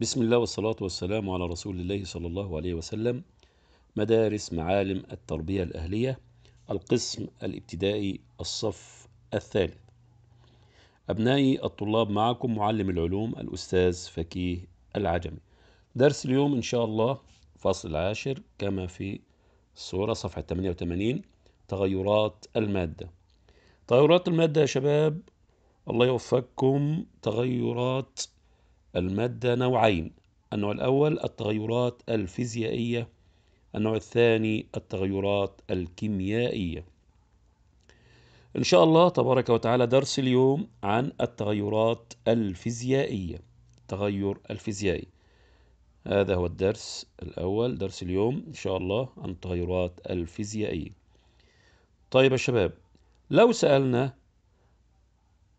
بسم الله والصلاة والسلام على رسول الله صلى الله عليه وسلم مدارس معالم التربية الأهلية القسم الابتدائي الصف الثالث أبنائي الطلاب معكم معلم العلوم الأستاذ فكيه العجمي درس اليوم إن شاء الله فصل العاشر كما في الصورة صفحة 88 تغيرات المادة تغيرات المادة يا شباب الله يوفقكم تغيرات المادة نوعين النوع الأول التغيرات الفيزيائية النوع الثاني التغيرات الكيميائية إن شاء الله تبارك وتعالى درس اليوم عن التغيرات الفيزيائية التغير الفيزيائي هذا هو الدرس الأول درس اليوم إن شاء الله عن التغيرات الفيزيائية طيب يا شباب لو سألنا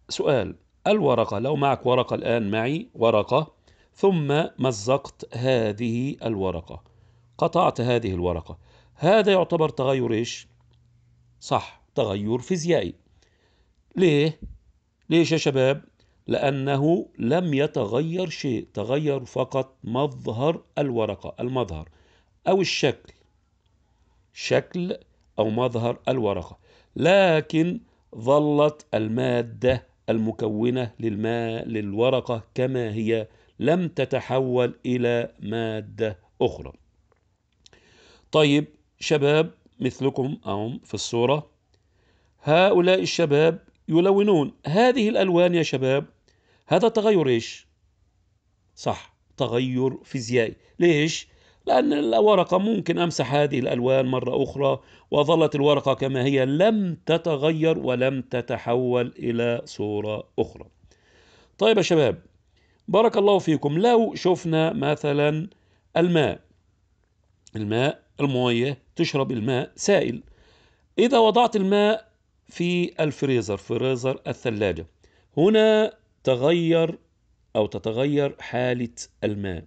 سؤال الورقة لو معك ورقة الآن معي ورقة ثم مزقت هذه الورقة قطعت هذه الورقة هذا يعتبر تغير إيش؟ صح تغير فيزيائي ليه؟ ليش يا شباب؟ لأنه لم يتغير شيء تغير فقط مظهر الورقة المظهر أو الشكل شكل أو مظهر الورقة لكن ظلت المادة المكونة للماء للورقة كما هي لم تتحول إلى مادة أخرى طيب شباب مثلكم أهم في الصورة هؤلاء الشباب يلونون هذه الألوان يا شباب هذا تغير إيش؟ صح تغير فيزيائي ليش؟ لأن الورقة ممكن أمسح هذه الألوان مرة أخرى وظلت الورقة كما هي لم تتغير ولم تتحول إلى صورة أخرى طيب يا شباب بارك الله فيكم لو شفنا مثلا الماء الماء المية تشرب الماء سائل إذا وضعت الماء في الفريزر فريزر الثلاجة هنا تغير أو تتغير حالة الماء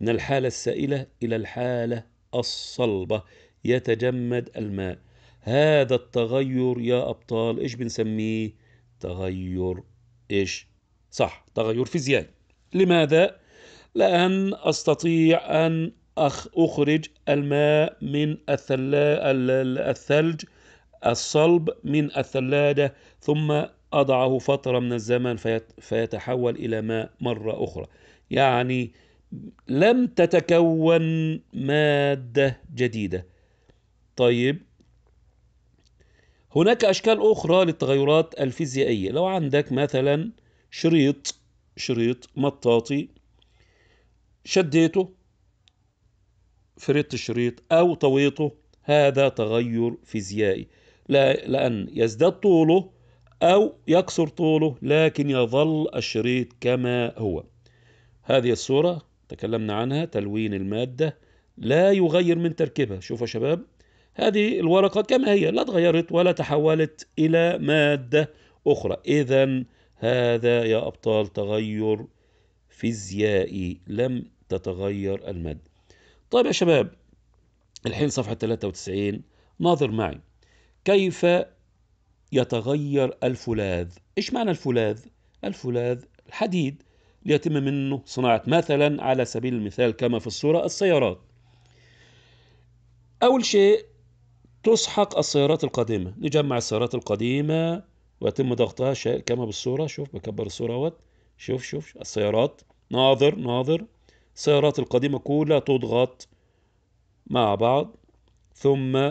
من الحالة السائلة إلى الحالة الصلبة يتجمد الماء هذا التغير يا أبطال إيش بنسميه تغير إيش صح تغير فيزيائي لماذا لأن أستطيع أن أخ أخرج الماء من الثلا... الثلج الصلب من الثلاجة ثم أضعه فترة من الزمن فيتحول إلى ماء مرة أخرى يعني لم تتكون مادة جديدة طيب هناك أشكال أخرى للتغيرات الفيزيائية لو عندك مثلا شريط شريط مطاطي شديته فردت الشريط أو طويته هذا تغير فيزيائي لا لأن يزداد طوله أو يقصر طوله لكن يظل الشريط كما هو هذه الصورة تكلمنا عنها تلوين المادة لا يغير من تركيبها شوفوا يا شباب هذه الورقة كما هي لا تغيرت ولا تحولت إلى مادة أخرى إذا هذا يا أبطال تغير فيزيائي لم تتغير المادة طيب يا شباب الحين صفحة 93 ناظر معي كيف يتغير الفولاذ إيش معنى الفولاذ؟ الفولاذ الحديد ليتم منه صناعة مثلا على سبيل المثال كما في الصورة السيارات أول شيء تسحق السيارات القديمة نجمع السيارات القديمة ويتم ضغطها كما بالصورة شوف بكبر الصورة اهوت شوف شوف السيارات ناظر ناظر السيارات القديمة كلها تضغط مع بعض ثم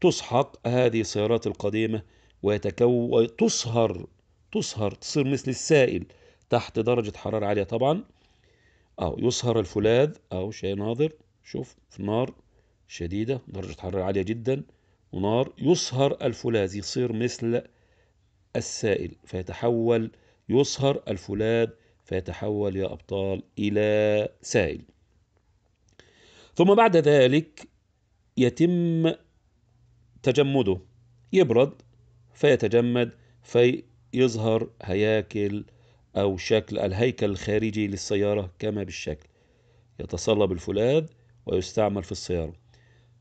تسحق هذه السيارات القديمة ويتكون تصهر تصهر تصير مثل السائل تحت درجة حرارة عالية طبعا أو يصهر الفولاذ أو شيء ناظر شوف في نار شديدة درجة حرارة عالية جدا ونار يصهر الفولاذ يصير مثل السائل فيتحول يصهر الفولاذ فيتحول يا أبطال إلى سائل ثم بعد ذلك يتم تجمده يبرد فيتجمد فيظهر هياكل أو شكل الهيكل الخارجي للسيارة كما بالشكل يتصلب الفولاذ ويستعمل في السيارة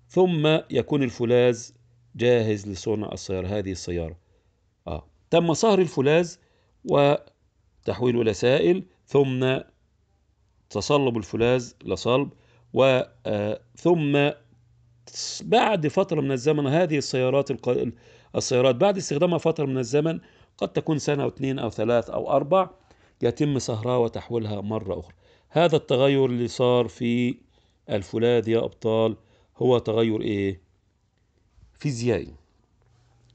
ثم يكون الفولاذ جاهز لصنع السيارة هذه السيارة آه. تم صهر الفولاذ وتحويله إلى سائل ثم تصلب الفولاذ لصلب وثم آه، بعد فترة من الزمن هذه السيارات السيارات بعد استخدامها فترة من الزمن قد تكون سنة أو اثنين أو ثلاث أو أربع يتم سهرها وتحويلها مرة أخرى هذا التغير اللي صار في الفولاذ يا أبطال هو تغير إيه؟ فيزيائي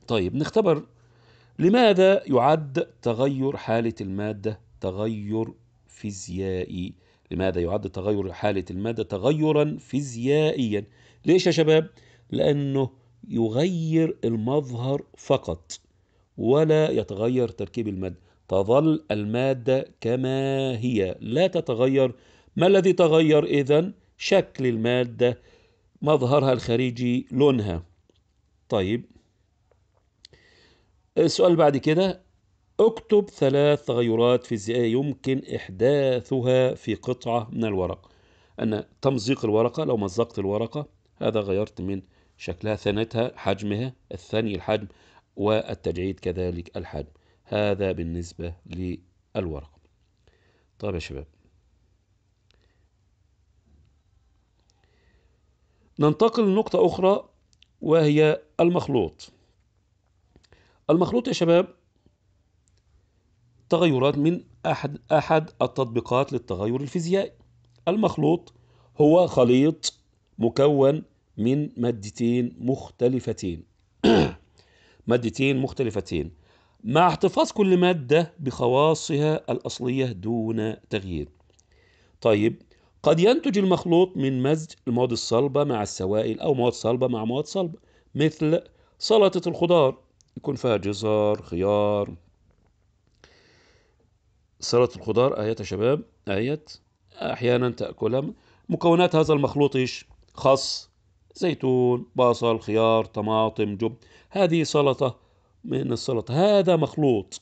طيب نختبر لماذا يعد تغير حالة المادة تغير فيزيائي لماذا يعد تغير حالة المادة تغيرا فيزيائيا ليش يا شباب لأنه يغير المظهر فقط ولا يتغير تركيب المادة تظل المادة كما هي لا تتغير ما الذي تغير إذا شكل المادة مظهرها الخارجي لونها طيب السؤال بعد كده اكتب ثلاث تغيرات فيزيائية يمكن إحداثها في قطعة من الورق أن تمزيق الورقة لو مزقت الورقة هذا غيرت من شكلها ثانيتها حجمها الثاني الحجم والتجعيد كذلك الحجم هذا بالنسبة للورقة طيب يا شباب ننتقل لنقطة أخرى وهي المخلوط المخلوط يا شباب تغيرات من أحد, أحد التطبيقات للتغير الفيزيائي المخلوط هو خليط مكون من مادتين مختلفتين مادتين مختلفتين مع احتفاظ كل مادة بخواصها الأصلية دون تغيير طيب قد ينتج المخلوط من مزج المواد الصلبة مع السوائل أو مواد صلبة مع مواد صلبة مثل سلطة الخضار يكون فيها جزر خيار سلطة الخضار آية يا شباب آية أحيانا تأكلها مكونات هذا المخلوط إيش خص، زيتون بصل خيار طماطم جب هذه سلطة من السلطة هذا مخلوط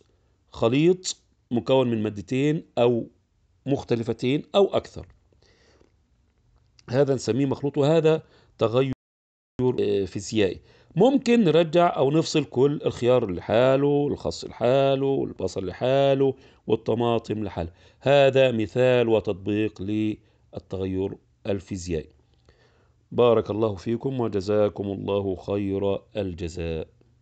خليط مكون من مادتين أو مختلفتين أو أكثر هذا نسميه مخلوط وهذا تغير فيزيائي ممكن نرجع أو نفصل كل الخيار لحاله الخص لحاله والبصل لحاله والطماطم لحاله هذا مثال وتطبيق للتغير الفيزيائي بارك الله فيكم وجزاكم الله خير الجزاء